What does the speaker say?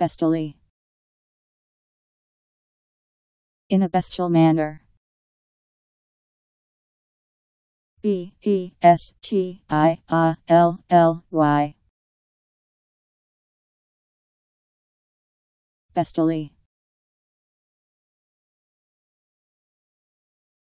bestially. In a bestial manner. B E S T I A L L Y. Bestially.